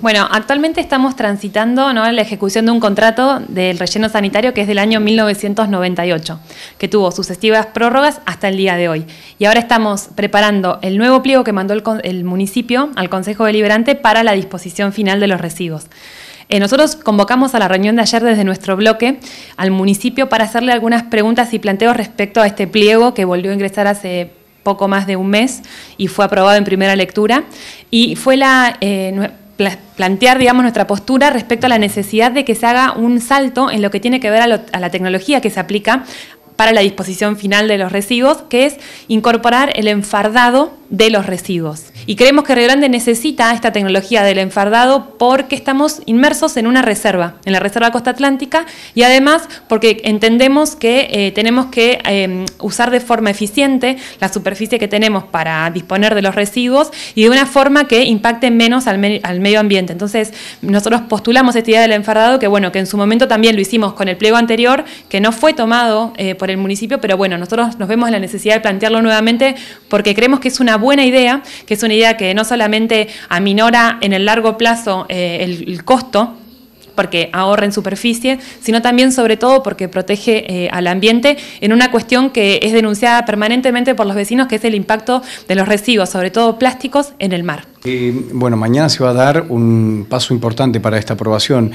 Bueno, actualmente estamos transitando ¿no? la ejecución de un contrato del relleno sanitario que es del año 1998, que tuvo sucesivas prórrogas hasta el día de hoy. Y ahora estamos preparando el nuevo pliego que mandó el, municipio al Consejo Deliberante para la disposición final de los residuos. Eh, nosotros convocamos a la reunión de ayer desde nuestro bloque al municipio para hacerle algunas preguntas y planteos respecto a este pliego que volvió a ingresar hace poco más de un mes y fue aprobado en primera lectura. Y fue la... Eh, plantear, digamos, nuestra postura respecto a la necesidad de que se haga un salto en lo que tiene que ver a, a la tecnología que se aplica para la disposición final de los residuos, que es incorporar el enfardado de los residuos. Y creemos que Río Grande necesita esta tecnología del enfardado porque estamos inmersos en una reserva, en la Reserva Costa Atlántica, y además porque entendemos que eh, tenemos que em, usar de forma eficiente la superficie que tenemos para disponer de los residuos y de una forma que impacte menos al, medio ambiente. Entonces, nosotros postulamos esta idea del enfardado, que bueno, que en su momento también lo hicimos con el pliego anterior, que no fue tomado eh, por el municipio, pero bueno, nosotros nos vemos en la necesidad de plantearlo nuevamente porque creemos que es una buena idea, que es una idea que no solamente aminora en el largo plazo eh, el, costo, porque ahorra en superficie, sino también sobre todo porque protege eh, al ambiente en una cuestión que es denunciada permanentemente por los vecinos, que es el impacto de los residuos, sobre todo plásticos, en el mar. Eh, bueno, mañana se va a dar un paso importante para esta aprobación.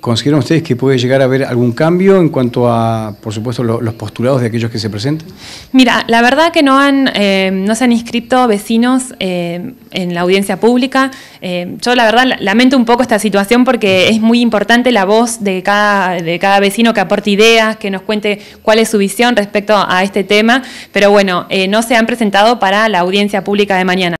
¿Consideran ustedes que puede llegar a haber algún cambio en cuanto a, por supuesto, los postulados de aquellos que se presentan? Mira, la verdad que no, han, eh, no se han inscrito vecinos eh, en la audiencia pública. Eh, yo la verdad lamento un poco esta situación porque es muy importante la voz de cada, de cada vecino que aporte ideas, que nos cuente cuál es su visión respecto a este tema. Pero bueno, no se han presentado para la audiencia pública de mañana.